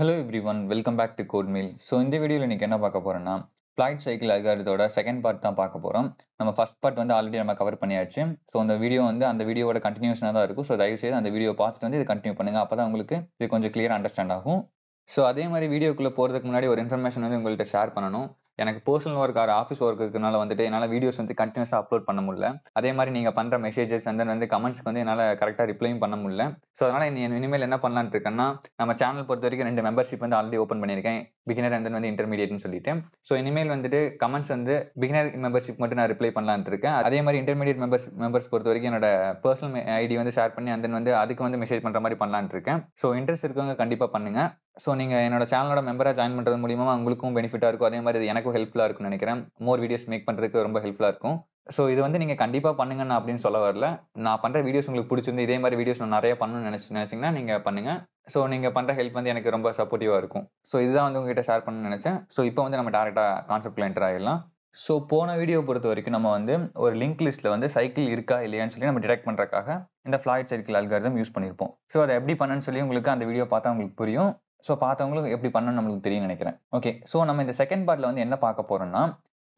hello everyone welcome back to code meal so இந்த வீடியோவில் இன்றைக்கி என்ன பார்க்க போகிறோன்னா ஃப்ளைட் சைக்கிள் அதிகாரத்தோட செகண்ட் பார்ட் தான் பார்க்க போகிறோம் நம்ம ஃபஸ்ட் பார்ட் வந்து ஆல்ரெடி நம்ம கவர் பண்ணியாச்சு ஸோ அந்த வீடியோ வந்து அந்த வீடியோட கண்டினியூஷனாக தான் இருக்கும் ஸோ தயவு செய்து அந்த வீடியோ பார்த்துட்டு வந்து இது கண்டினியூ பண்ணுங்கள் அப்போ தான் உங்களுக்கு இது கொஞ்சம் கிளியர் அண்டர்ஸ்டாண்ட் ஆகும் ஸோ அதே மாதிரி வீடியோக்குள்ளே போகிறதுக்கு முன்னாடி ஒரு இன்ஃபர்மேஷன் வந்து உங்கள்கிட்ட ஷேர் பண்ணணும் எனக்கு personal work or office work வந்துட்டு என்னால் வீடியோஸ் வந்து கண்டினியூஸாக அப்லோட் பண்ண முடியல அதே மாதிரி நீங்கள் பண்ணுற மெசேஜஸ் அண்ட் வந்து கமெண்ட்ஸ்க்கு வந்து என்னால் கரெக்டாக ரிப்ளையும் பண்ண முடியல ஸோ அதனால் இனிமேல் என்ன பண்ணலான் இருக்கேன்னா நம்ம சேனல் பொறுத்த வரைக்கும் ரெண்டு மெம்பர்ஷிப் வந்து ஆல்ரெடி ஓப்பன் பண்ணியிருக்கேன் பிகினர் அண்ட் வந்து இன்டர்மீடியட்னு சொல்லிட்டு ஸோ இனிமேல் வந்துட்டு கமெண்ட்ஸ் வந்து பிகினர் மெம்பர்ஷிப் மட்டும் நான் ரிப்ளை பண்ணலான் இருக்கேன் அதே மாதிரி இன்டர்மீடியட் மெம்பர்ஸ் மெம்பர்ஸ் பொறுத்த வரைக்கும் என்னோட பர்சனல் ஐடி வந்து ஷேர் பண்ணி அண்ட் தென் வந்து அதுக்கு வந்து மெசேஜ் பண்ணுற மாதிரி பண்ணலான் இருக்கேன் ஸோ இன்ட்ரெஸ்ட் இருக்கவங்க கண்டிப்பாக பண்ணுங்க ஸோ நீங்கள் என்னோட சேனலோட மெம்பராக ஜாயின் பண்ணுறது மூலியமாக உங்களுக்கும் பெனிஃபிட்டாக இருக்கும் அதே மாதிரி இது எனக்கும் ஹெல்ப்ஃபுல்லாக இருக்கும்னு நினைக்கிறேன் மோர் வீடியோஸ் மேக் பண்ணுறதுக்கு ரொம்ப ஹெல்ப்ஃபுல்லாக இருக்கும் ஸோ இது வந்து நீங்கள் கண்டிப்பாக பண்ணுங்கன்னு அப்படின்னு சொல்ல வரல நான் பண்ணுற வீடியோஸ் உங்களுக்கு பிடிச்சிருந்து இதே மாதிரி வீடியோஸ் நான் நிறைய பண்ணணும்னு நினச்சி நினச்சிங்கன்னா நீங்கள் பண்ணுங்கள் ஸோ நீங்கள் பண்ணுற ஹெல்ப் வந்து எனக்கு ரொம்ப சப்போர்ட்டிவாக இருக்கும் ஸோ இதுதான் வந்து உங்ககிட்ட ஷேர் பண்ணணும்னு நினச்சேன் ஸோ இப்போ வந்து நம்ம டேரெக்டாக கான்செப்டில் என்டர் ஆகிடலாம் ஸோ போன வீடியோ பொறுத்த வரைக்கும் நம்ம வந்து ஒரு லிங்க் லிஸ்ட்டில் வந்து சைக்கிள் இருக்கா இல்லையான்னு சொல்லி நம்ம டிடெக்ட் பண்ணுறக்காக இந்த ஃப்ளாய்ட் சைக்கிள் அல்காரதம் யூஸ் பண்ணியிருப்போம் ஸோ அதை எப்படி பண்ணுன்னு சொல்லி உங்களுக்கு அந்த வீடியோ பார்த்தா உங்களுக்கு புரியும் ஸோ பார்த்தவங்களுக்கு எப்படி பண்ணணும் நம்மளுக்கு தெரியும் நினைக்கிறேன் ஓகே ஸோ நம்ம இந்த செகண்ட் பார்ட்டில் வந்து என்ன பார்க்க போகிறோம்னா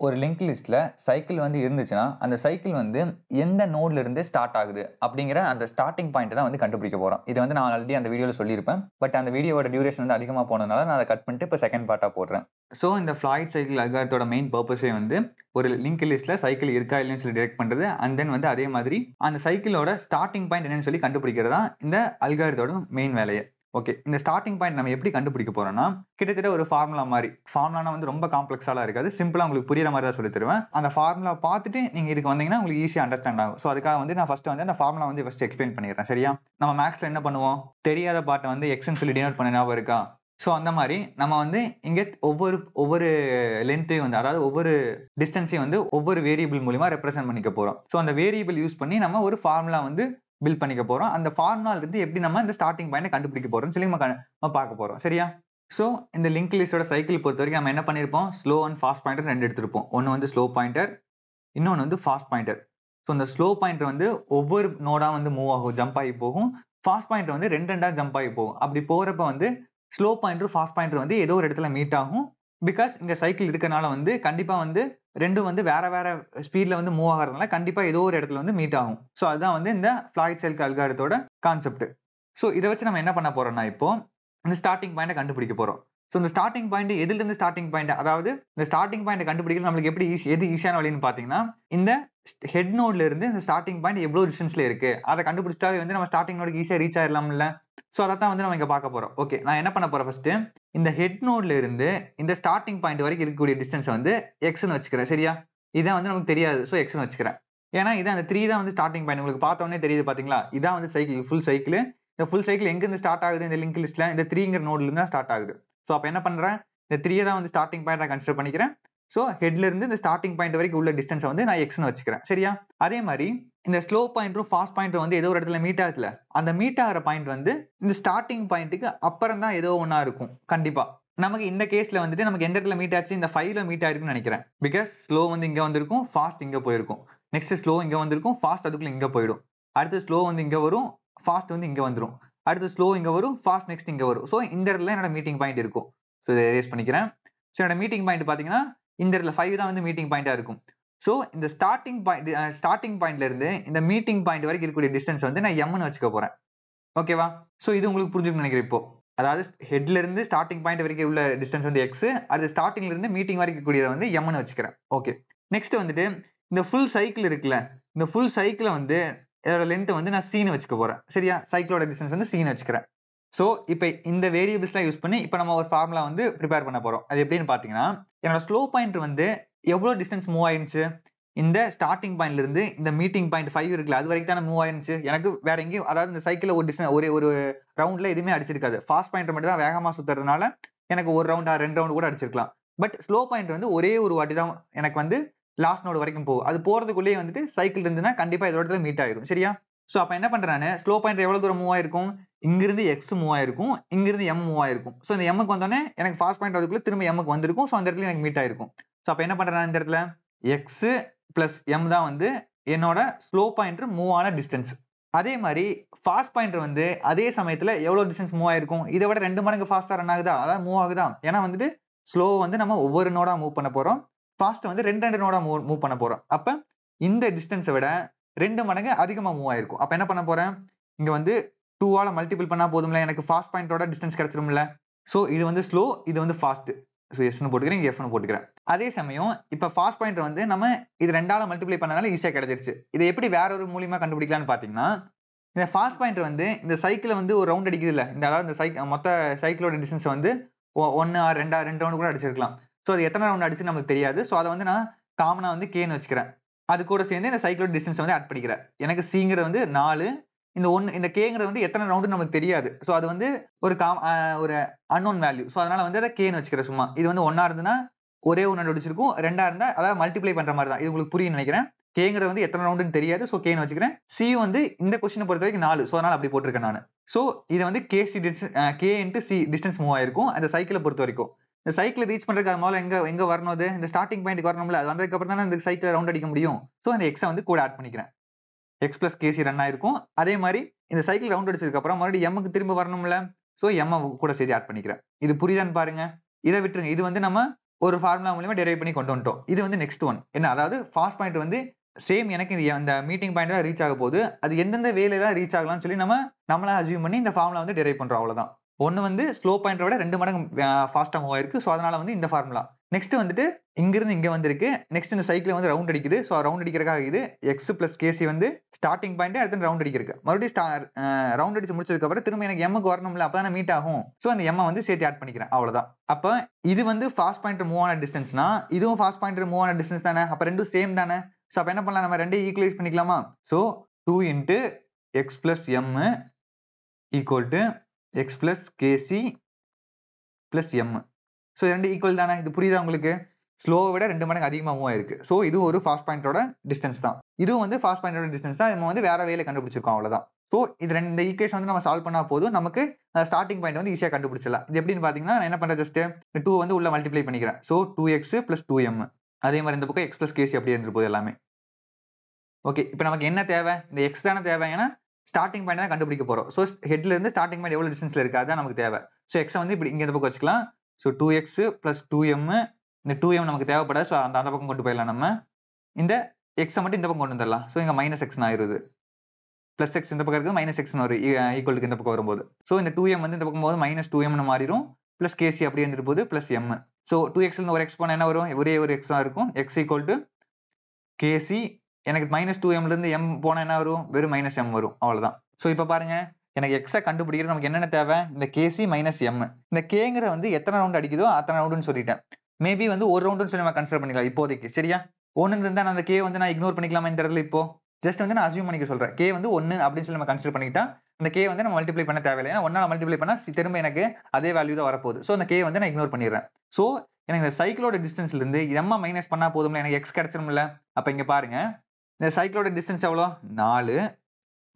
ஒரு லிங்க் லிஸ்ட்டில் சைக்கிள் வந்து இருந்துச்சுன்னா அந்த சைக்கிள் வந்து எந்த நோட்லேருந்து ஸ்டார்ட் ஆகுது அப்படிங்கிற அந்த ஸ்டார்டிங் பாயிண்ட் தான் வந்து கண்டுபிடிக்க போகிறோம் இது வந்து நான் ஆல்ரெடி அந்த வீடியோவில் சொல்லியிருப்பேன் பட் அந்த வீடியோட டியூரேஷன் வந்து அதிகமாக போனதுனால நான் அதை கட் பண்ணிட்டு இப்போ செகண்ட் பார்ட்டாக போடுறேன் ஸோ இந்த ஃப்ளாய்ட் சைக்கிள் அகாரத்தோட மெயின் பர்பஸே வந்து ஒரு லிங்க் லிஸ்ட்டில் சைக்கிள் இருக்கா இல்லைன்னு சொல்லி டிரெக்ட் பண்ணுறது அண்ட் தென் வந்து அதே மாதிரி அந்த சைக்கிளோட ஸ்டார்டிங் பாயிண்ட் என்னன்னு சொல்லி கண்டுபிடிக்கிறது தான் இந்த அல்காரத்தோட மெயின் வேலையை ஓகே இந்த ஸ்டார்டிங் பாயிண்ட் நம்ம எப்படி கண்டுபிடிக்க போறோம்னா கிட்டத்தட்ட ஒரு ஃபார்முலா மாதிரி ஃபார்முலானா வந்து ரொம்ப காம்ப்ளெக்ஸாலாம் இருக்காது சிம்பிளா உங்களுக்கு புரியற மாதிரி தான் சொல்லி தருவேன் அந்த ஃபார்முலா பார்த்துட்டு நீங்க இதுக்கு வந்தீங்கன்னா உங்களுக்கு ஈஸியா அண்டர்ஸ்டாண்ட் ஆகும் ஸோ அதுக்காக வந்து நான் ஃபர்ஸ்ட் வந்து அந்த ஃபார்முலா வந்து ஃபர்ஸ்ட் எக்ஸ்பிளைன் பண்ணிடுறேன் சரியா நம்ம மேக்ஸ்ல என்ன பண்ணுவோம் தெரியாத பாட்டை வந்து எக்ஸ்ன்னு சொல்லி டினோட் பண்ண ஞாபகம் இருக்கா ஸோ அந்த மாதிரி நம்ம வந்து இங்கே ஒவ்வொரு ஒவ்வொரு லென்த்தையும் வந்து அதாவது ஒவ்வொரு டிஸ்டன்ஸையும் வந்து ஒவ்வொரு வேரியபிள் மூலியமாக ரெப்ரசென்ட் பண்ணிக்க போகிறோம் ஸோ அந்த வேரியபிள் யூஸ் பண்ணி நம்ம ஒரு ஃபார்முலா வந்து பில் பண்ணிக்க போறோம் அந்த ஃபார்முலால இருந்து எப்படி நம்ம இந்த ஸ்டார்டிங் பாயிண்ட் கண்டுபிடிக்க போறோம்னு சொல்லி நம்ம பார்க்க போறோம் சரியா ஸோ இந்த லிங்க் லிஸ்டோட சைக்கிள் பொறுத்த வரைக்கும் நம்ம என்ன பண்ணிருப்போம் ஸ்லோ அண்ட் ஃபாஸ்ட் பாயிண்டர் ரெண்டு எடுத்திருப்போம் ஒன்று வந்து ஸ்லோ பாயிண்டர் இன்னொன்று வந்து ஃபாஸ்ட் பாயிண்டர் ஸோ இந்த ஸ்லோ பாயிண்டர் வந்து ஒவ்வொரு நோடாக வந்து மூவ் ஆகும் ஜம்ப் ஆகி போகும் ஃபாஸ்ட் பாயிண்டர் வந்து ரெண்டு ரெண்டாக ஜம்ப் ஆகி போகும் அப்படி போகிறப்ப வந்து ஸ்லோ பாயிண்டர் ஃபாஸ்ட் பாயிண்டர் வந்து ஏதோ ஒரு இடத்துல மீட் ஆகும் பிகாஸ் இங்க சைக்கிள் இருக்கிறனால வந்து கண்டிப்பா வந்து ரெண்டும் வந்து வேற வேற ஸ்பீட்ல வந்து மூவ் ஆகிறதுனால கண்டிப்பா ஏதோ ஒரு இடத்துல வந்து மீட் ஆகும் ஸோ அதுதான் வந்து இந்த ஃபிளாய்ட் செல்க் அல்காரத்தோட கான்செப்ட் ஸோ இதை வச்சு நம்ம என்ன பண்ண போறோம்னா இப்போ இந்த ஸ்டார்டிங் பாயிண்டை கண்டுபிடிக்க போறோம் ஸோ இந்த ஸ்டார்டிங் பாயிண்ட் எதுலேருந்து ஸ்டார்டிங் பாயிண்ட் அதாவது இந்த ஸ்டார்டிங் பாயிண்ட் கண்டுபிடிக்கிறது நம்மளுக்கு எப்படி ஈஸி எது ஈஸியான வழின்னு பார்த்தீங்கன்னா இந்த ஹெட் நோட்ல இருந்து இந்த ஸ்டார்டிங் பாயிண்ட் எவ்வளோ டிஸ்டன்ஸ்ல இருக்கு அதை கண்டுபிடிச்சிட்டாவே வந்து நம்ம ஸ்டார்டிங் நோடுக்கு ஈஸியாக ரீச் ஆயிடலாம்ல ஸோ அதைத்தான் வந்து நம்ம இங்கே பார்க்க போகிறோம் ஓகே நான் என்ன பண்ண போகிறேன் ஃபஸ்ட்டு இந்த ஹெட் நோட்ல இருந்து இந்த ஸ்டார்டிங் பாயிண்ட் வரைக்கும் இருக்கக்கூடிய டிஸ்டன்ஸ் வந்து எக்ஸ்னு வச்சுக்கிறேன் சரியா இதான் வந்து நமக்கு தெரியாது ஸோ எக்ஸ்னு வச்சுக்கிறேன் ஏன்னா இதான் அந்த த்ரீ தான் வந்து ஸ்டார்டிங் பாயிண்ட் உங்களுக்கு பார்த்தோன்னே தெரியுது பார்த்தீங்களா இதான் வந்து சைக்கிள் ஃபுல் சைக்கிள் இந்த ஃபுல் சைக்கிள் எங்கேருந்து ஸ்டார்ட் ஆகுது இந்த லிங்க் லிஸ்ட்ல இந்த த்ரீங்கிற நோட்லேருந்து தான் ஸ்டார்ட் ஆகுது ஸோ அப்போ என்ன பண்ணுறேன் இந்த த்ரீயை தான் வந்து ஸ்டார்டிங் பாயிண்ட் நான் கன்சிடர் பண்ணிக்கிறேன் ஸோ ஹெட்லேருந்து இந்த ஸ்டார்டிங் பாயிண்ட் வரைக்கும் உள்ள டிஸ்டன்ஸை வந்து நான் எக்ஸ்னு வச்சுக்கிறேன் சரியா அதே மாதிரி இந்த ஸ்லோ பாயிண்ட்டும் ஃபாஸ்ட் பாயிண்ட்டும் வந்து ஏதோ ஒரு இடத்துல மீட் ஆகுதுல அந்த மீட் ஆகிற பாயிண்ட் வந்து இந்த ஸ்டார்டிங் பாயிண்ட்டுக்கு அப்புறம் தான் ஏதோ ஒன்றா இருக்கும் கண்டிப்பாக நமக்கு இந்த கேஸில் வந்துட்டு நமக்கு எந்த இடத்துல மீட் ஆச்சு இந்த ஃபைவ்ல மீட் ஆயிருக்குன்னு நினைக்கிறேன் பிகாஸ் ஸ்லோ வந்து இங்கே வந்திருக்கும் ஃபாஸ்ட் இங்கே போயிருக்கும் நெக்ஸ்ட் ஸ்லோ இங்கே வந்திருக்கும் ஃபாஸ்ட் அதுக்குள்ள இங்கே போயிடும் அடுத்து ஸ்லோ வந்து இங்கே வரும் ஃபாஸ்ட் வந்து இங்கே வந்துடும் அடுத்து ஸ்லோ இங்கே வரும் ஃபாஸ்ட் நெக்ஸ்ட் இங்கே வரும் ஸோ இந்த இடத்துல என்னோட மீட்டிங் பாயிண்ட் இருக்கும் ஸோ இதை ரேஸ் பண்ணிக்கிறேன் ஸோ என்னோட மீட்டிங் பாயிண்ட் பார்த்தீங்கன்னா இந்த இடத்துல ஃபைவ் தான் வந்து மீட்டிங் பாயிண்ட்டாக இருக்கும் ஸோ இந்த ஸ்டார்டிங் பாயிண்ட் ஸ்டார்டிங் பாயிண்ட்ல இருந்து இந்த மீட்டிங் பாயிண்ட் வரைக்கும் இருக்கக்கூடிய டிஸ்டன்ஸ் வந்து நான் எம்னு வச்சுக்க போறேன் ஓகேவா ஸோ இது உங்களுக்கு புரிஞ்சுக்கணும் நினைக்கிறேன் இப்போ அதாவது ஹெட்ல இருந்து ஸ்டார்டிங் பாயிண்ட் வரைக்கும் உள்ள டிஸ்டன்ஸ் வந்து எக்ஸ் அடுத்து ஸ்டார்டிங்ல இருந்து மீட்டிங் வரைக்கும் கூடியதை வந்து எம்னு வச்சுக்கிறேன் ஓகே நெக்ஸ்ட் வந்துட்டு இந்த ஃபுல் சைக்கிள் இருக்குல்ல இந்த ஃபுல் சைக்கிளை வந்து இதோட லென்த்தை வந்து நான் சீனை வச்சுக்க போறேன் சரியா சைக்கிளோட டிஸ்டன்ஸ் வந்து சீனை வச்சுக்கிறேன் ஸோ இப்போ இந்த வேரியபிள்ஸ்லாம் யூஸ் பண்ணி இப்போ நம்ம ஒரு ஃபார்முலா வந்து ப்ரிப்பேர் பண்ண போகிறோம் அது எப்படின்னு பார்த்தீங்கன்னா என்னோட ஸ்லோ பாயிண்ட் வந்து எவ்வளோ டிஸ்டன்ஸ் மூவ் ஆயிருந்துச்சு இந்த ஸ்டார்டிங் பாயிண்ட்ல இருந்து இந்த மீட்டிங் பாயிண்ட் ஃபைவ் இருக்குல்ல அது வரைக்கும் தானே மூவ் ஆயிருந்துச்சு எனக்கு வேற எங்கேயும் அதாவது இந்த சைக்கிள் ஒரு டிஸ்டன் ஒரே ஒரு ரவுண்ட்ல எதுவுமே அடிச்சிருக்காது ஃபாஸ்ட் பாயிண்ட் மட்டும் தான் வேகமா சுத்துறதுனால எனக்கு ஒரு ரவுண்டா ரெண்டு ரவுண்ட் கூட அடிச்சிருக்கலாம் பட் ஸ்லோ பாயிண்ட் வந்து ஒரே ஒரு வாட்டி தான் எனக்கு வந்து லாஸ்ட் நோடு வரைக்கும் போகும் அது போறதுக்குள்ளேயே வந்துட்டு சைக்கிள் இருந்துன்னா கண்டிப்பா இதோட தான் மீட் ஆயிரும் சரியா ஸோ அப்போ என்ன பண்றேன் ஸ்லோ பாயிண்ட் எவ்வளவு தூரம் மூவ் ஆயிருக்கும் இங்கிருந்து எக்ஸ் மூவ் ஆயிருக்கும் இங்கிருந்து எம் மூவ் ஆயிருக்கும் ஸோ இந்த எம்முக்கு வந்தோடனே எனக்கு ஃபாஸ்ட் பாயிண்ட் அதுக்குள்ள திரும்ப எம்முக்கு வந்திருக்கும் ஸோ அந்த இடத்துல எனக்கு மீட் ஆயிருக்கும் ஸோ அப்போ என்ன பண்ணுறேன் இந்த இடத்துல எக்ஸு பிளஸ் எம் தான் வந்து என்னோட ஸ்லோ பாயிண்ட்ரு மூவ் ஆன டிஸ்டன்ஸ் அதே மாதிரி ஃபாஸ்ட் பாயிண்ட் வந்து அதே சமயத்தில் எவ்வளோ டிஸ்டன்ஸ் மூவ் ஆயிருக்கும் இதை விட ரெண்டு மடங்கு ஃபாஸ்ட்டாக ரன் ஆகுதா அதான் மூவ் ஆகுதா ஏன்னா வந்துட்டு ஸ்லோ வந்து நம்ம ஒவ்வொரு நோடாக மூவ் பண்ண போகிறோம் ஃபாஸ்ட்டை வந்து ரெண்டு ரெண்டு நோடாக மூவ் மூவ் பண்ண போகிறோம் அப்போ இந்த டிஸ்டன்ஸை விட ரெண்டு மடங்கு அதிகமாக மூவ் ஆயிருக்கும் அப்போ என்ன பண்ண போகிறேன் இங்கே வந்து டூவால் மல்டிபிள் பண்ணால் போதும்ல எனக்கு ஃபாஸ்ட் பாயிண்டோட டிஸ்டன்ஸ் கிடச்சிரும்ல ஸோ இது வந்து ஸ்லோ இது வந்து ஃபாஸ்ட்டு ஸோ எஸ்னு போட்டுக்கிறேன் இங்கே எஃப்னு போட்டுக்கிறேன் அதே சமயம் இப்போ ஃபாஸ்ட் பாயிண்ட் வந்து நம்ம இது ரெண்டால மல்டிப்ளை பண்ணனால ஈஸியாக கிடைச்சிருச்சு இதை எப்படி வேற ஒரு மூலியமாக கண்டுபிடிக்கலாம்னு பார்த்தீங்கன்னா இந்த ஃபாஸ்ட் பாயிண்ட் வந்து இந்த சைக்கிளை வந்து ஒரு ரவுண்ட் அடிக்குது இல்லை இந்த அதாவது இந்த சைக் மொத்த சைக்கிளோட டிஸ்டன்ஸ் வந்து ஒன்று ஆறு ரெண்டா ரெண்டு ரவுண்டு கூட அடிச்சிருக்கலாம் ஸோ அது எத்தனை ரவுண்ட் அடிச்சு நமக்கு தெரியாது ஸோ அதை வந்து நான் காமனாக வந்து கேன்னு வச்சுக்கிறேன் அது கூட சேர்ந்து இந்த சைக்கிளோட டிஸ்டன்ஸ் வந்து ஆட் பண்ணிக்கிறேன் எனக்கு சிங்கிறது வந்து நாலு இந்த ஒன்று இந்த கேங்கிறது வந்து எத்தனை ரவுண்டு நமக்கு தெரியாது ஸோ அது வந்து ஒரு கா ஒரு அன்னோன் வேல்யூ ஸோ அதனால் வந்து அதை கேன்னு வச்சுக்கிறேன் சும்மா இது வந்து ஒன்றா இருந்துன்னா ஒரே ஒன்று வச்சிருக்கும் ரெண்டாக இருந்தால் அதாவது மல்டிப்ளை பண்ணுற மாதிரி தான் இது உங்களுக்கு புரியும் நினைக்கிறேன் கேங்கிறது வந்து எத்தனை ரவுண்டுன்னு தெரியாது ஸோ கேன்னு வச்சுக்கிறேன் சி வந்து இந்த கொஸ்டினை பொறுத்த வரைக்கும் நாலு ஸோ அதனால் அப்படி போட்டிருக்கேன் நான் ஸோ இது வந்து K C distance K into C distance move ஆயிருக்கும் அந்த சைக்கிளை பொறுத்த வரைக்கும் இந்த சைக்கிளை ரீச் பண்ணுறதுக்கு முதல்ல எங்கே எங்கே வரணும் அது இந்த ஸ்டார்டிங் பாயிண்ட் வரணும்ல அது வந்ததுக்கு அப்புறம் தானே இந்த சைக்கிள் ரவுண்ட் அடிக்க முடியும் ஸோ அந்த எக்ஸை வந்து கூட ஆட் பண்ணிக்கிறேன் எக்ஸ் பிளஸ் கேசி ரன் ஆயிருக்கும் அதே மாதிரி இந்த சைக்கிள் ரவுண்ட் அடிச்சதுக்கு அப்புறம் மறுபடியும் எம்முக்கு திரும்ப வரணும்ல ஸோ எம் கூட சேர்த்து ஆட் பண்ணிக்கிறேன் இது புரியுதான்னு பாருங்க இதை விட்டுருங்க இது வந்து நம்ம ஒரு ஃபார்முலா மூலியமா டெரைவ் பண்ணி கொண்டு வந்துட்டோம் இது வந்து நெக்ஸ்ட் ஒன் என்ன அதாவது ஃபாஸ்ட் பாயிண்ட் வந்து சேம் எனக்கு இந்த மீட்டிங் பாயிண்ட் தான் ரீச் ஆக போகுது அது எந்தெந்த வேலையில ரீச் ஆகலாம்னு சொல்லி நம்ம நம்மளா அசியூம் பண்ணி இந்த ஃபார்முலா வந்து டெரைவ் பண்றோம் அவ்வளவுதான் ஒன்று வந்து ஸ்லோ பாயிண்ட் விட ரெண்டு மடங்கு ஃபாஸ்ட்டாக மூவ் ஆயிருக்கு ஸோ அதனால வந்து இந்த ஃபார்முலா நெக்ஸ்ட் வந்துட்டு இங்கிருந்து இங்க வந்திருக்கு நெக்ஸ்ட் இந்த சைக்கிள் வந்து ரவுண்ட் அடிக்குது ஸோ ரவுண்ட் அடிக்கிறக்காக இது எக்ஸ் பிளஸ் கேசி வந்து ஸ்டார்டிங் பாயிண்ட் அடுத்து ரவுண்ட் அடிக்கிறதுக்கு மறுபடியும் ரவுண்ட் அடிச்சு முடிச்சதுக்கு அப்புறம் திரும்ப எனக்கு எம்முக்கு வரணும்ல அப்பதான் மீட் ஆகும் ஸோ அந்த எம்மை வந்து சேர்த்து ஆட் பண்ணிக்கிறேன் அவ்வளவுதான் அப்ப இது வந்து ஃபாஸ்ட் பாயிண்ட் மூவ் ஆன டிஸ்டன்ஸ்னா இதுவும் ஃபாஸ்ட் பாயிண்ட் மூவ் ஆன டிஸ்டன்ஸ் தானே அப்ப ரெண்டும் சேம் தானே ஸோ அப்ப என்ன பண்ணலாம் நம்ம ரெண்டையும் ஈக்குவலைஸ் பண்ணிக்கலாமா so two into X plus M equal to X plus K C plus M so ரெண்டு ஈக்குவல் தானே இது புரியுதா உங்களுக்கு ஸ்லோவை விட ரெண்டு மடங்கு அதிகமாக மூவ் ஆயிருக்கு ஸோ இது ஒரு ஃபாஸ்ட் பாயிண்டோட டிஸ்டன்ஸ் தான் இதுவும் வந்து ஃபாஸ்ட் பாயிண்டோட டிஸ்டன்ஸ் தான் நம்ம வந்து வேற வேலை கண்டுபிடிச்சிருக்கோம் அவ்வளோதான் ஸோ இது ரெண்டு ஈக்குவேஷன் வந்து நம்ம சால்வ் பண்ணா போதும் நமக்கு ஸ்டார்டிங் பாயிண்ட் வந்து ஈஸியாக கண்டுபிடிச்சிடலாம் இது எப்படின்னு பார்த்தீங்கன்னா என்ன பண்ணுறேன் ஜஸ்ட் டூ வந்து உள்ள மல்டிப்ளை பண்ணிக்கிறேன் so two X plus two M அதே மாதிரி இந்த பக்கம் எக்ஸ் பிளஸ் கேசி அப்படி இருந்துட்டு எல்லாமே ஓகே இப்போ நமக்கு என்ன தேவை இந்த எக்ஸ் தானே தேவை ஏன்னா ஸ்டார்டிங் பாயிண்ட் தான் கண்டுபிடிக்க போகிறோம் ஸோ ஹெட்ல இருந்து ஸ்டார்டிங் பாயிண்ட் எவ்வளோ டிஸ்டன்ஸ்ல இருக்காது நமக்கு தேவை ஸோ எக்ஸை வந்து இப்படி இங்கே இந்த பக்கம் வச்சுக்கலாம் so two X plus two M இந்த டூ எம் நமக்கு தேவைப்படாது ஸோ அந்த அந்த பக்கம் கொண்டு போயிடலாம் நம்ம இந்த எக்ஸை மட்டும் இந்த பக்கம் கொண்டு வந்துடலாம் ஸோ இங்கே மைனஸ் எக்ஸ் ஆயிருது பிளஸ் எக்ஸ் இந்த பக்கம் இருக்குது மைனஸ் எக்ஸ் வரும் ஈக்குவலுக்கு e, uh, இந்த பக்கம் வரும்போது ஸோ இந்த டூ எம் வந்து இந்த பக்கம் போது மைனஸ் டூ எம்னு மாறிடும் பிளஸ் கேசி அப்படியே இருந்துட்டு போது பிளஸ் எம் ஸோ டூ இருந்து ஒரு எக்ஸ் போனால் என்ன வரும் ஒரே ஒரு எக்ஸ் தான் இருக்கும் எக்ஸ் ஈக்குவல் டு கேசி எனக்கு மைனஸ் டூ எம்லேருந்து எம் போனால் என்ன வரும் வெறும் மைனஸ் எம் வரும் அவ்வளோதான் ஸோ இப்போ பாருங்கள் எனக்கு எக்ஸை கண்டுபிடிக்கிற நமக்கு என்னென்ன தேவை இந்த கேசி மைனஸ் எம் இந்த கேங்கிற வந்து எத்தனை ரவுண்ட் அடிக்குதோ அத்தனை ரவுண்டுன்னு சொல்லிட்டேன் மேபி வந்து ஒரு ரவுண்டுன்னு சொல்லி நம்ம கன்சிடர் பண்ணிக்கலாம் இப்போதைக்கு சரியா ஒன்னு இருந்தால் நான் அந்த கே வந்து நான் இக்னோர் பண்ணிக்கலாமா இந்த இடத்துல இப்போ ஜஸ்ட் வந்து நான் அசியூம் பண்ணிக்க சொல்கிறேன் கே வந்து ஒன்று அப்படின்னு சொல்லி நம்ம கன்சிடர் பண்ணிக்கிட்டா அந்த கே வந்து நம்ம மல்டிப்ளை பண்ண தேவையில்லை ஏன்னா ஒன்னா மல்டிப்ளை பண்ணால் திரும்ப எனக்கு அதே வேல்யூ தான் வரப்போகுது ஸோ அந்த கே வந்து நான் இக்னோர் பண்ணிடுறேன் ஸோ எனக்கு இந்த சைக்கிளோட டிஸ்டன்ஸ்லேருந்து இருந்து எம்ம மைனஸ் பண்ணால் போதும்ல எனக்கு எக்ஸ் இல்லை அப்போ இங்கே பாருங்கள் இந்த சைக்கிளோட டிஸ்டன்ஸ் எவ்வளோ நாலு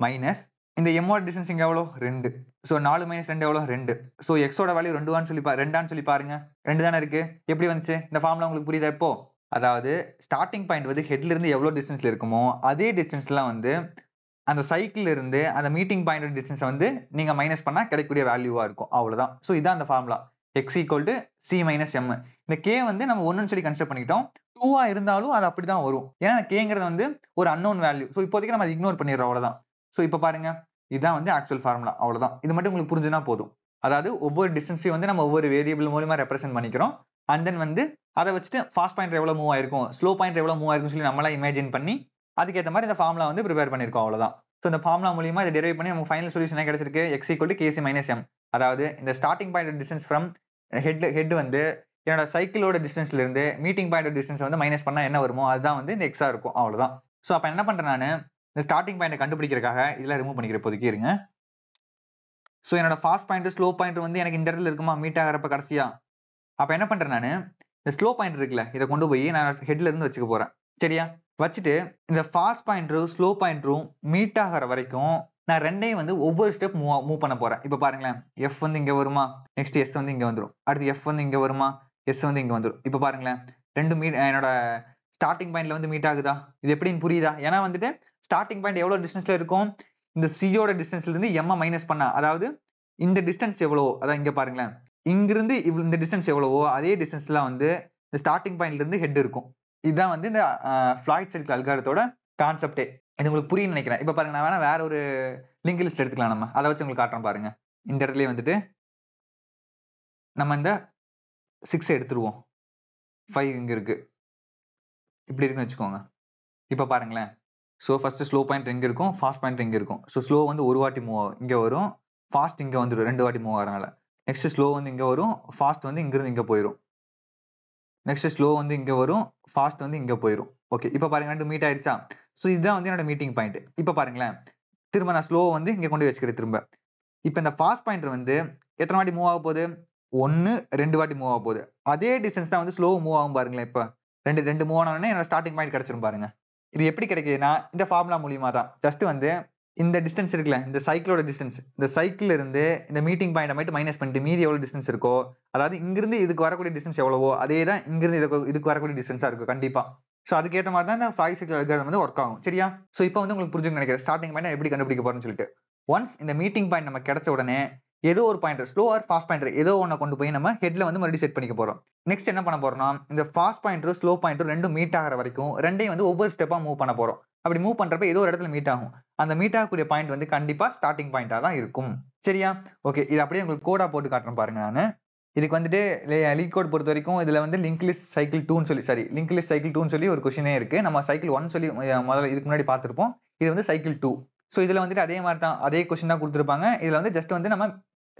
மைனஸ் இந்த எம்மோட டிஸ்டன்ஸ் இங்கே எவ்வளோ ரெண்டு ஸோ நாலு மைனஸ் ரெண்டு எவ்வளோ ரெண்டு ஸோ எக்ஸோட வேல்யூ ரெண்டுவான்னு சொல்லி ரெண்டான்னு சொல்லி பாருங்க ரெண்டு தானே இருக்கு எப்படி வந்துச்சு இந்த ஃபார்ம்ல உங்களுக்கு புரியுதா இப்போ அதாவது ஸ்டார்டிங் பாயிண்ட் வந்து ஹெட்ல இருந்து எவ்வளோ டிஸ்டன்ஸ்ல இருக்குமோ அதே டிஸ்டன்ஸ்லாம் வந்து அந்த சைக்கிள் இருந்து அந்த மீட்டிங் பாயிண்ட் டிஸ்டன்ஸை வந்து நீங்க மைனஸ் பண்ணா கிடைக்கக்கூடிய வேல்யூவா இருக்கும் அவ்வளவுதான் ஸோ இதான் அந்த formula X equal to C minus M இந்த கே வந்து நம்ம ஒன்றுன்னு சொல்லி கன்சிடர் பண்ணிக்கிட்டோம் டூவாக இருந்தாலும் அது அப்படி தான் வரும் ஏன்னா கேங்கிறது வந்து ஒரு அன்னோன் வேல்யூ ஸோ இப்போதைக்கு நம்ம அதை இக்னோர் பண்ணிடுறோம் அவ்வளோதான் ஸோ இப்போ பாருங்க இதுதான் வந்து ஆக்சுவல் ஃபார்முலா அவ்வளோதான் இது மட்டும் உங்களுக்கு புரிஞ்சுனா போதும் அதாவது ஒவ்வொரு டிஸ்டன்ஸையும் வந்து நம்ம ஒவ்வொரு வேரியபிள் மூலியமாக ரெப்ரசென்ட் பண்ணிக்கிறோம் அண்ட் தென் வந்து அதை வச்சுட்டு ஃபாஸ்ட் பாயிண்ட் எவ்வளோ மூவ் ஆயிருக்கும் ஸ்லோ பாயிண்ட் எவ்வளோ மூவ் ஆயிருக்கும் சொல்லி நம்மளா இமேஜின் பண்ணி அதுக்கேற்ற மாதிரி இந்த ஃபார்முலா வந்து ப்ரிப்பேர் பண்ணியிருக்கோம் அவ்வளோதான் ஸோ இந்த ஃபார்முலா மூலியமா இதை டெரிவ் பண்ணி நம்ம ஃபைனல் சொல்யூஷன் என்ன கிடைச்சிருக்கு X equal to K C minus M அதாவது இந்த starting point distance from head head வந்து என்னோட சைக்கிளோட டிஸ்டன்ஸ்ல இருந்து மீட்டிங் பாயிண்ட் டிஸ்டன்ஸ் வந்து மைனஸ் பண்ணா என்ன வருமோ அதுதான் வந்து இந்த எக்ஸா இருக்கும் அவ்வளோதான் ஸோ அப்போ என்ன பண்ணுறேன் நான் இந்த ஸ்டார்டிங் பாயிண்ட் கண்டுபிடிக்கிறக்காக இதெல்லாம் ரிமூவ் பண்ணிக்கிற இப்போதைக்கு இருங்க ஸோ என்னோட ஃபாஸ்ட் பாயிண்ட் ஸ்லோ பாயிண்ட் வந்து எனக்கு இந்த இடத்துல இருக்குமா மீட் ஆகிறப்ப கடைசியா அப்போ என்ன பண்ணுறேன் நான் இந்த ஸ்லோ பாயிண்ட் இருக்குல்ல இதை கொண்டு போய் நான் ஹெட்ல இருந்து வச்சுக்க போறேன் சரியா வச்சுட்டு இந்த ஃபாஸ்ட் பாயிண்ட்ரும் ஸ்லோ பாயிண்ட்ரும் மீட் ஆகிற வரைக்கும் நான் ரெண்டையும் வந்து ஒவ்வொரு ஸ்டெப் மூவ் மூவ் பண்ண போறேன் இப்போ பாருங்களேன் எஃப் வந்து இங்கே வருமா நெக்ஸ்ட் எஸ் வந்து இங்கே வந்துடும் அடுத்து எஃப் வந்து இங்கே வருமா எஸ் வந்து இங்கே வந்துடும் இப்போ பாருங்களேன் ரெண்டு மீட் என்னோட ஸ்டார்டிங் பாயிண்ட்ல வந்து மீட் ஆகுதா இது எப்படின்னு புரியுதா ஏன்னா வந்துட்டு ஸ்டார்டிங் பாயிண்ட் எவ்வளோ டிஸ்டன்ஸில் இருக்கும் இந்த சியோட டிஸ்டன்ஸ்லேருந்து இருந்து எம்ஐ மைனஸ் பண்ணா அதாவது இந்த டிஸ்டன்ஸ் எவ்வளோ அதான் இங்கே பாருங்களேன் இங்கிருந்து இவ் இந்த டிஸ்டன்ஸ் எவ்வளவோ அதே டிஸ்டன்ஸ்லாம் வந்து இந்த ஸ்டார்டிங் பாயிண்ட்லேருந்து ஹெட் இருக்கும் இதுதான் வந்து இந்த ஃப்ளாய்ட் சர்க்கிள் அல்காரத்தோட கான்செப்டே இது உங்களுக்கு புரியுன்னு நினைக்கிறேன் இப்போ பாருங்கள் நான் வேணா வேற ஒரு லிங்க் லிஸ்ட் எடுத்துக்கலாம் நம்ம அதை வச்சு உங்களுக்கு காட்டுறோம் பாருங்கள் இந்த இடத்துலயே வந்துட்டு நம்ம இந்த சிக்ஸ் எடுத்துருவோம் ஃபைவ் இங்கே இருக்குது இப்படி இருக்குன்னு வச்சுக்கோங்க இப்போ பாருங்களேன் ஸோ ஃபஸ்ட்டு ஸ்லோ பாயிண்ட் எங்கே இருக்கும் ஃபாஸ்ட் பாயிண்ட் எங்கே இருக்கும் ஸோ ஸ்லோ வந்து ஒரு வாட்டி மூவ் ஆகும் இங்கே வரும் ஃபாஸ்ட் இங்கே வந்துடும் ரெண்டு வாட்டி மூவ் ஆகிறனால நெக்ஸ்ட் ஸ்லோ வந்து இங்கே வரும் ஃபாஸ்ட் வந்து இங்கேருந்து இங்கே போயிடும் நெக்ஸ்ட் ஸ்லோ வந்து இங்கே வரும் ஃபாஸ்ட் வந்து இங்கே போயிடும் ஓகே இப்போ பாருங்க ரெண்டு மீட் ஆயிடுச்சா ஸோ இதுதான் வந்து என்னோட மீட்டிங் பாயிண்ட் இப்போ பாருங்களேன் திரும்ப நான் ஸ்லோ வந்து இங்கே கொண்டு வச்சுக்கிறேன் திரும்ப இப்போ இந்த ஃபாஸ்ட் பாயிண்ட் வந்து எத்தனை வாட்டி மூவ் ஆக போகுது ஒன்று ரெண்டு வாட்டி மூவ் ஆக போகுது அதே டிஸ்டன்ஸ் தான் வந்து ஸ்லோ மூவ் ஆகும் பாருங்களேன் இப்போ ரெண்டு ரெண்டு மூவ் ஆனோடனே என்னோட ஸ்டார்டிங் பாயிண்ட் கிடச்சிரும் பாருங்க இது எப்படி கிடைக்குதுன்னா இந்த ஃபார்முலா மூலியமா தான் ஜஸ்ட் வந்து இந்த டிஸ்டன்ஸ் இருக்குல்ல இந்த சைக்கிளோட டிஸ்டன்ஸ் இந்த சைக்கிள் இருந்து இந்த மீட்டிங் பாயிண்ட் மட்டும் மைனஸ் பண்ணிட்டு மீதி எவ்வளோ டிஸ்டன்ஸ் இருக்கோ அதாவது இங்கிருந்து இதுக்கு வரக்கூடிய டிஸ்டன்ஸ் எவ்வளவோ அதே தான் இங்கிருந்து இதுக்கு இதுக்கு வரக்கூடிய டிஸ்டன்ஸாக இருக்கும் கண்டிப்பாக ஸோ அதுக்கேற்ற மாதிரி தான் இந்த ஃபைவ் சிக்ஸ் இருக்கிறது வந்து ஒர்க் ஆகும் சரியா ஸோ இப்போ வந்து உங்களுக்கு புரிஞ்சுக்க நினைக்கிறேன் ஸ்டார்டிங் பாயிண்ட் எப்படி கண்டுபிடிக்க போறோம்னு சொல்லிட்டு ஒன்ஸ் இந்த மீட்டிங் பாயிண்ட் நம்ம கிடைச்ச உடனே ஏதோ ஒரு pointer slow or fast pointer ஏதோ ஒன்று கொண்டு போய் நம்ம ஹெட்ல வந்து மறுபடியும் செட் பண்ணிக்க போகிறோம் நெக்ஸ்ட் என்ன பண்ண போகிறோம்னா இந்த ஃபாஸ்ட் பாயிண்டரும் ஸ்லோ பாயிண்டரும் ரெண்டும் மீட் ஆகிற வரைக்கும் ரெண்டையும் வந்து ஒவ்வொரு ஸ்டெப்பாக மூவ் பண்ண போகிறோம் அப்படி மூவ் பண்ணுறப்ப ஏதோ ஒரு இடத்துல மீட் ஆகும் அந்த மீட் ஆகக்கூடிய பாயிண்ட் வந்து கண்டிப்பாக ஸ்டார்டிங் பாயிண்ட்டாக தான் இருக்கும் சரியா ஓகே இது அப்படியே உங்களுக்கு கோடா போட்டு காட்டுறேன் பாருங்க நான் இதுக்கு வந்துட்டு லிங்க் கோட் பொறுத்த வரைக்கும் இதில் வந்து லிங்க் லிஸ்ட் சைக்கிள் டூன்னு சொல்லி சாரி லிங்க் லிஸ்ட் சைக்கிள் டூன்னு சொல்லி ஒரு கொஷினே இருக்கு நம்ம சைக்கிள் ஒன் சொல்லி முதல்ல இதுக்கு முன்னாடி பார்த்துருப்போம் இது வந்து சைக்கிள் டூ ஸோ இதில் வந்துட்டு அதே மாதிரி தான் அதே கொஷின் தான் கொடுத்துருப்பாங்க இதில் வந்து ஜஸ்ட் வந்து நம்ம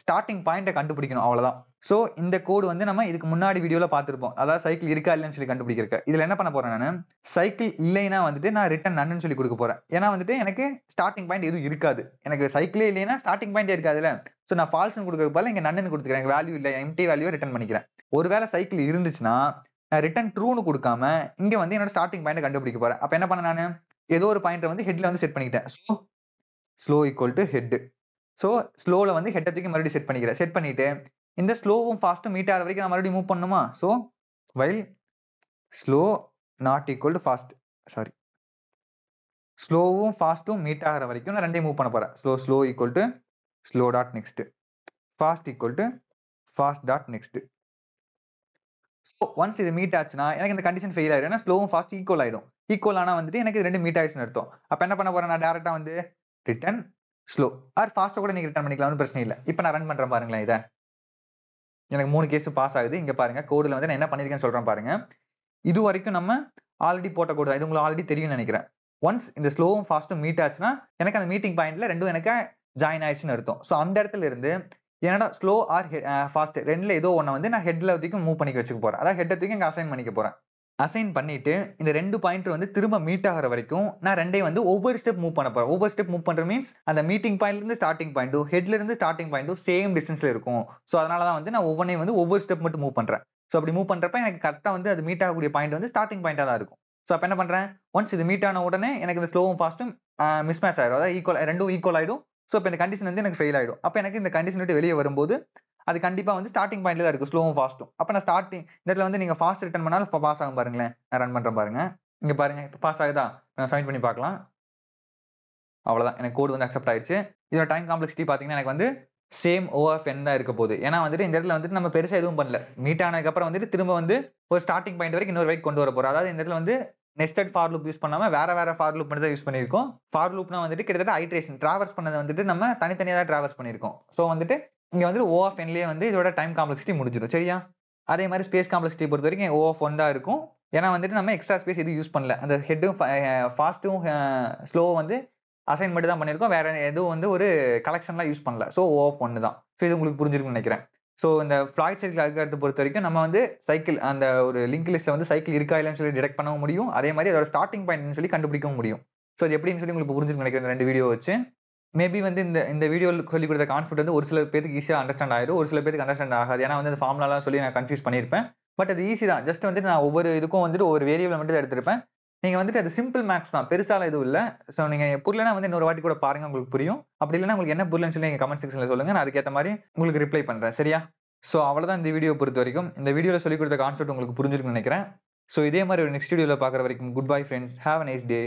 ஸ்டார்டிங் பாயிண்ட்டை கண்டுபிடிக்கணும் அவ்வளோதான் ஸோ இந்த கோடு வந்து நம்ம இதுக்கு முன்னாடி வீடியோவில் பார்த்துருப்போம் அதாவது சைக்கிள் இருக்கா இல்லைன்னு சொல்லி கண்டுபிடிக்கிறக்க இதில் என்ன பண்ண போகிறேன் நான் சைக்கிள் இல்லைன்னா வந்துட்டு நான் ரிட்டன் நன்னு சொல்லி கொடுக்க போகிறேன் ஏன்னா வந்துட்டு எனக்கு ஸ்டார்டிங் பாயிண்ட் எதுவும் இருக்காது எனக்கு சைக்கிளே இல்லைன்னா ஸ்டார்டிங் பாயிண்ட் இருக்காதுல்ல ஸோ நான் ஃபால்ஸ்னு கொடுக்குறது பதில் இங்கே நன்னுன்னு கொடுத்துக்கிறேன் எனக்கு வேல்யூ இல்லை எம்டி வேல்யூ ரிட்டன் பண்ணிக்கிறேன் ஒருவேளை சைக்கிள் இருந்துச்சுன்னா நான் ரிட்டன் ட்ரூனு கொடுக்காம இங்கே வந்து என்னோட ஸ்டார்டிங் பாயிண்ட் கண்டுபிடிக்க போகிறேன் அப்போ என்ன பண்ண நான் ஏதோ ஒரு பாயிண்ட்டை வந்து ஹெட்டில் வந்து செட் பண்ணிக்கிட்டேன் so slow equal to head so ஸ்லோவில் வந்து ஹெட்டை தூக்கி மறுபடியும் செட் பண்ணிக்கிறேன் செட் பண்ணிவிட்டு இந்த ஸ்லோவும் ஃபாஸ்ட்டும் மீட் ஆகிற வரைக்கும் நான் மறுபடியும் மூவ் பண்ணணுமா so while slow not equal to fast sorry ஸ்லோவும் ஃபாஸ்ட்டும் மீட் ஆகிற வரைக்கும் நான் ரெண்டையும் மூவ் பண்ண போகிறேன் slow slow equal to slow dot next fast equal to fast dot next so once இது மீட் ஆச்சுன்னா எனக்கு இந்த கண்டிஷன் ஃபெயில் ஆயிடும் ஏன்னா ஸ்லோவும் ஃபாஸ்ட் ஈக்குவல் ஆகிடும் ஈக்குவல் ஆனால் வந்துட்டு எனக்கு ரெண்டு மீட் ஆயிடுச்சுன்னு அர்த்தம் அப்போ என்ன பண்ண போகிறேன் நான் டேரெக்டாக வந்து ரிட்டன் ஸ்லோ ஆர் ஃபாஸ்ட்டாக கூட நீங்கள் ரிட்டர்ன் பண்ணிக்கலாம் பிரச்சனை இல்லை இப்போ நான் ரன் பண்ணுறேன் பாருங்களேன் இதை எனக்கு மூணு கேஸ் பாஸ் ஆகுது இங்கே பாருங்க கோடில் வந்து நான் என்ன பண்ணியிருக்கேன்னு சொல்கிறேன் பாருங்கள் இது வரைக்கும் நம்ம ஆல்ரெடி போட்ட கோடு இது உங்களுக்கு ஆல்ரெடி தெரியும்னு நினைக்கிறேன் ஒன்ஸ் இந்த ஸ்லோவும் ஃபாஸ்ட்டும் மீட் ஆச்சுன்னா எனக்கு அந்த மீட்டிங் பாயிண்ட்ல ரெண்டும் எனக்கு ஜாயின் ஆயிடுச்சுன்னு அர்த்தம் ஸோ அந்த இடத்துல இருந்து என்னோட ஸ்லோ ஆர் ஃபாஸ்ட் ரெண்டில் ஏதோ ஒன்று வந்து நான் ஹெட்டில் தூக்கி மூவ் பண்ணிக்க வச்சுக்க போகிறேன் அதாவது ஹெட்டை தூக்கி இங்கே அசைன் பண்ணிக்க போகிறேன் அசைன் பண்ணிட்டு இந்த ரெண்டு பாயிண்ட் வந்து திரும்ப மீட் ஆகிற வரைக்கும் நான் ரெண்டே வந்து ஒவ்வொரு ஸ்டெப் மூவ் பண்ண போறேன் ஒவ்வொரு ஸ்டெப் மூவ் பண்ற மீன்ஸ் அந்த மீட்டிங் பாயிண்ட்ல இருந்து ஸ்டார்டிங் பாயிண்டும் ஹெட்ல இருந்து ஸ்டார்டிங் பாயிண்ட்டும் சேம் டிஸ்டன்ஸ்ல இருக்கும் ஸோ அதனால தான் வந்து நான் ஒவ்வொன்றையும் வந்து ஒவ்வொரு ஸ்டெப் மட்டும் மூவ் பண்றேன் ஸோ அப்படி மூவ் பண்றப்ப எனக்கு கரெக்டாக வந்து அது மீட் ஆகக்கூடிய பாயிண்ட் வந்து ஸ்டார்டிங் பாயிண்டா தான் இருக்கும் ஸோ அப்ப என்ன பண்றேன் ஒன்ஸ் இது மீட் ஆன உடனே எனக்கு இந்த ஸ்லோவும் ஃபாஸ்ட்டும் மிஸ் மேட்ச் ஆயிடும் அதாவது ஈக்குவல் ரெண்டும் ஈக்குவல் ஆயிடும் ஸோ இப்போ இந்த கண்டிஷன் வந்து எனக்கு ஃபெயில் ஆயிடும் அப்போ எனக்கு இந்த கண்டிஷன் விட்டு வெளியே வரும்போது அது கண்டிப்பாக வந்து ஸ்டார்டிங் பாயிண்ட்ல தான் இருக்கு ஸ்லோவும் ஃபாஸ்ட்டும் அப்போ நான் ஸ்டார்டிங் இந்த இடத்துல வந்து நீங்கள் ஃபாஸ்ட் ரிட்டர்ன் பண்ணாலும் இப்போ பாஸ் ஆகும் பாருங்களேன் நான் ரன் பண்ணுற பாருங்க இங்கே பாருங்க இப்போ பாஸ் ஆகுதா நான் சப்மிட் பண்ணி பார்க்கலாம் அவ்வளோதான் எனக்கு கோடு வந்து அக்செப்ட் ஆயிடுச்சு இதோட டைம் காம்ப்ளெக்சிட்டி பார்த்தீங்கன்னா எனக்கு வந்து சேம் ஓஆர் என் தான் இருக்க போகுது ஏன்னா வந்துட்டு இந்த இடத்துல வந்துட்டு நம்ம பெருசாக எதுவும் பண்ணல மீட் ஆனதுக்கப்புறம் வந்துட்டு திரும்ப வந்து ஒரு ஸ்டார்டிங் பாயிண்ட் வரைக்கும் இன்னொரு வரைக்கும் கொண்டு வர போகிறோம் அதாவது இந்த இடத்துல வந்து நெஸ்டட் ஃபார் லூப் யூஸ் பண்ணாமல் வேற வேற ஃபார் லூப் மட்டும் தான் யூஸ் பண்ணியிருக்கோம் ஃபார் லூப்னா வந்துட்டு கிட்டத்தட்ட ஐட்ரேஷன் டிராவர்ஸ் பண்ணதை வந்துட்டு நம்ம தனித்தனியாக தான் டிராவர்ஸ் பண்ணியிருக்கோம் ஸோ வந்துட்டு இங்கே வந்துட்டு ஓ ஆஃப் என்லேயே வந்து இதோட டைம் காம்ப்ளெக்சிட்டி முடிஞ்சிடும் சரியா அதே மாதிரி ஸ்பேஸ் காம்ப்ளெக்சிட்டி பொறுத்த வரைக்கும் ஓ ஆஃப் ஒன் தான் இருக்கும் ஏன்னா வந்துட்டு நம்ம எக்ஸ்ட்ரா ஸ்பேஸ் எதுவும் யூஸ் பண்ணல அந்த ஹெட்டும் ஃபாஸ்ட்டும் ஸ்லோ வந்து அசைன் மட்டும் தான் பண்ணியிருக்கோம் வேற எதுவும் வந்து ஒரு கலெக்ஷன்லாம் யூஸ் பண்ணல ஸோ ஓ ஆஃப் ஒன்று தான் ஸோ இது உங்களுக்கு புரிஞ்சிருக்குன்னு நினைக்கிறேன் ஸோ இந்த ஃப்ளாய்ட் சைக்கிள் அல்காரத்தை பொறுத்த வரைக்கும் நம்ம வந்து சைக்கிள் அந்த ஒரு லிங்க் லிஸ்ட்டில் வந்து சைக்கிள் இருக்கா இல்லைன்னு சொல்லி டிடெக்ட் பண்ணவும் முடியும் அதே மாதிரி அதோட ஸ்டார்டிங் பாயிண்ட்னு சொல்லி கண்டுபிடிக்கவும் முடியும் ஸோ அது எப்படின்னு சொல்லி உங்களுக்கு புரிஞ்சுக்க நினைக்கிறேன் ரெண்டு வீடியோ வச்சு மேபி வந்து இந்த இந்த வீடியோவில் சொல்லி கொடுத்த கான்செப்ட் வந்து ஒரு சில பேருக்கு ஈஸியாக அண்டர்ஸ்டாண்ட் ஆயிரும் ஒரு சில பேருக்கு அண்டர்ஸ்டாண்ட் ஆகாது ஏன்னா வந்து அந்த ஃபார்முலாலாம் சொல்லி நான் கன்ஃபியூஸ் பண்ணியிருப்பேன் பட் அது ஈஸி தான் ஜஸ்ட் வந்துட்டு நான் ஒவ்வொரு இதுக்கும் வந்துட்டு ஒரு வேரியபிள் மட்டும் எடுத்திருப்பேன் நீங்கள் வந்துட்டு அது சிம்பிள் மேக்ஸ் தான் பெருசாலாம் எதுவும் இல்லை ஸோ நீங்கள் புரியலனா வந்து இன்னொரு வாட்டி கூட பாருங்க உங்களுக்கு புரியும் அப்படி இல்லைனா உங்களுக்கு என்ன புரியலன்னு சொல்லி நீங்கள் கமெண்ட் செக்ஷனில் சொல்லுங்கள் நான் அதுக்கேற்ற மாதிரி உங்களுக்கு ரிப்ளை பண்ணுறேன் சரியா ஸோ அவ்வளோதான் இந்த வீடியோ பொறுத்த வரைக்கும் இந்த வீடியோவில் சொல்லிக் கொடுத்த கான்செப்ட் உங்களுக்கு புரிஞ்சிருக்குன்னு நினைக்கிறேன் ஸோ இதே மாதிரி ஒரு நெக்ஸ்ட் வீடியோவில் பார்க்குற வரைக்கும் good bye friends have a nice day